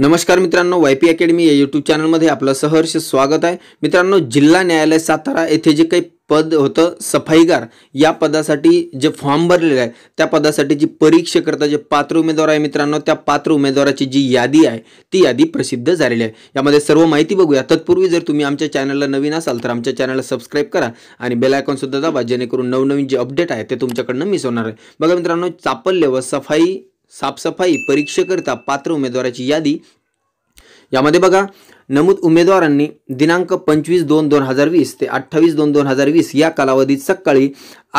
नमस्कार मित्रांनो Y P academy या यूट्यूब चॅनलमध्ये आपलं सहर्ष स्वागत आहे मित्रांनो जिल्हा न्यायालय सातारा येथे जे काही पद होतं सफाईगार या पदासाठी जे फॉर्म भरलेलं आहे त्या पदासाठी जी परीक्षेकरता जे पात्र उमेदवार आहे मित्रांनो त्या पात्र उमेदवाराची जी यादी आहे ती यादी प्रसिद्ध झालेली आहे यामध्ये सर्व माहिती बघूया तत्पूर्वी जर तुम्ही आमच्या चॅनलला नवीन असाल तर आमच्या चॅनलला सबस्क्राईब करा आणि बेल आयकॉनसुद्धा दाबा जेणेकरून नवनवीन जे अपडेट आहे ते तुमच्याकडनं मिस होणार आहे बघा मित्रांनो चापल्य व सफाई साफसफाई परीक्षेकरिता पात्र उमेदवाराची यादी यामध्ये बघा नमूद उमेदवारांनी दिनांक पंचवीस दोन दोन हजार वीस ते अठ्ठावीस दोन दोन हजार वीस या कालावधीत सकाळी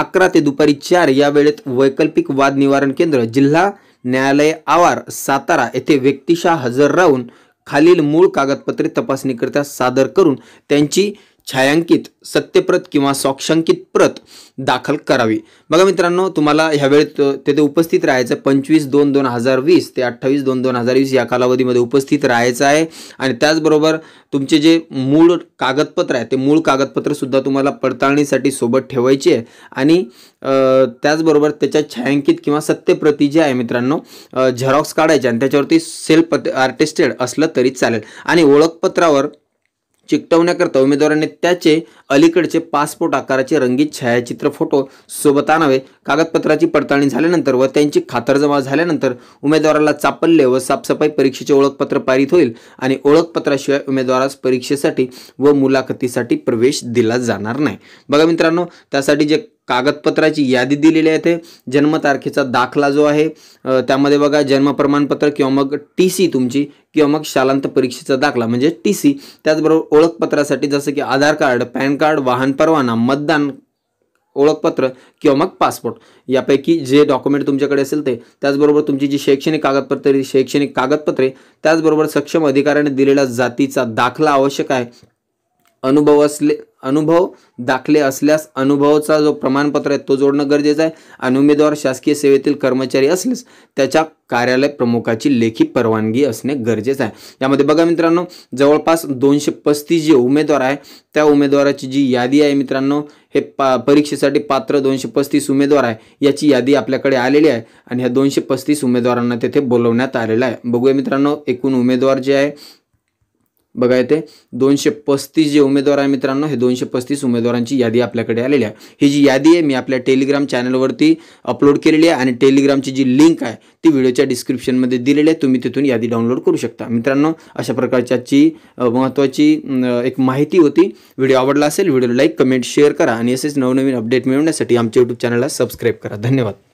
अकरा ते दुपारी चार या वेळेत वैकल्पिक वाद निवारण केंद्र जिल्हा न्यायालय आवार सातारा येथे व्यक्तिशा हजर राहून खालील मूळ कागदपत्रे तपासणीकरिता सादर करून त्यांची छायांकित सत्यप्रत किंवा साक्षांकित प्रत दाखल करावी बघा मित्रांनो तुम्हाला ह्या वेळेत तेथे उपस्थित राहायचं पंचवीस दोन दोन हजार वीस ते अठ्ठावीस दोन दोन हजार वीस या कालावधीमध्ये उपस्थित राहायचं आहे आणि त्याचबरोबर तुमचे जे मूळ कागदपत्र आहे ते मूळ कागदपत्रसुद्धा तुम्हाला पडताळणीसाठी सोबत ठेवायचे आहे आणि त्याचबरोबर त्याच्या छायांकित किंवा सत्यप्रती जे आहे मित्रांनो झेरॉक्स काढायचे आणि त्याच्यावरती सेल्फ आर्टिस्टेड असलं तरी चालेल आणि ओळखपत्रावर चिकटवण्याकरता उमेदवारांनी त्याचे अलीकडचे पासपोर्ट आकाराचे रंगीत छायाचित्र फोटो सोबत आणावे कागदपत्राची पडताळणी झाल्यानंतर व त्यांची खातरजमा झाल्यानंतर उमेदवाराला चापल्य व साफसफाई परीक्षेचे ओळखपत्र पारित होईल आणि ओळखपत्राशिवाय उमेदवारास परीक्षेसाठी व मुलाखतीसाठी प्रवेश दिला जाणार नाही बघा मित्रांनो त्यासाठी जे कागदपत्राची यादी दिलेली आहे ते जन्मतारखेचा दाखला जो आहे त्यामध्ये बघा जन्म प्रमाणपत्र किंवा मग टी सी तुमची किंवा मग शालांत परीक्षेचा दाखला म्हणजे टी सी त्याचबरोबर ओळखपत्रासाठी जसं की आधार कार्ड पॅन कार्ड वाहन परवाना मतदान ओळखपत्र किंवा मग पासपोर्ट यापैकी जे डॉक्युमेंट तुमच्याकडे असेल ते त्याचबरोबर तुमची जी शैक्षणिक कागदपत्रे शैक्षणिक कागदपत्रे त्याचबरोबर सक्षम अधिकाऱ्याने दिलेला जातीचा दाखला आवश्यक आहे अनुभव असले अनुभव दाखले असल्यास अनुभवाचा जो प्रमाणपत्र आहे तो जोडणं गरजेचं आहे आणि उमेदवार शासकीय सेवेतील कर्मचारी असल्यास त्याच्या कार्यालय प्रमुखाची लेखी परवानगी असणे गरजेचं आहे यामध्ये बघा मित्रांनो जवळपास दोनशे पस्तीस जे उमेदवार आहे त्या उमेदवाराची जी यादी आहे मित्रांनो हे पा परीक्षेसाठी पात्र दोनशे पस्तीस उमेदवार आहे याची यादी आपल्याकडे आलेली आहे आणि ह्या दोनशे पस्तीस उमेदवारांना तेथे बोलवण्यात आलेलं आहे बघूया मित्रांनो एकूण उमेदवार जे आहे बघा येते दोनशे पस्तीस जे उमेदवार आहे मित्रांनो हे दोनशे पस्तीस उमेदवारांची यादी आपल्याकडे आलेली आहे ही जी यादी आहे मी आपल्या टेलिग्राम चॅनलवरती अपलोड केलेली आहे आणि टेलिग्रामची जी लिंक आहे ती व्हिडिओच्या डिस्क्रिप्शनमध्ये दिलेली आहे तुम्ही तिथून यादी डाउनलोड करू शकता मित्रांनो अशा प्रकारच्याची महत्त्वाची एक माहिती होती व्हिडिओ आवडला असेल व्हिडिओ लाईक कमेंट शेअर करा आणि असेच नवनवीन अपडेट मिळवण्यासाठी आमच्या यूट्यूब चॅनलला सबस्क्राईब करा धन्यवाद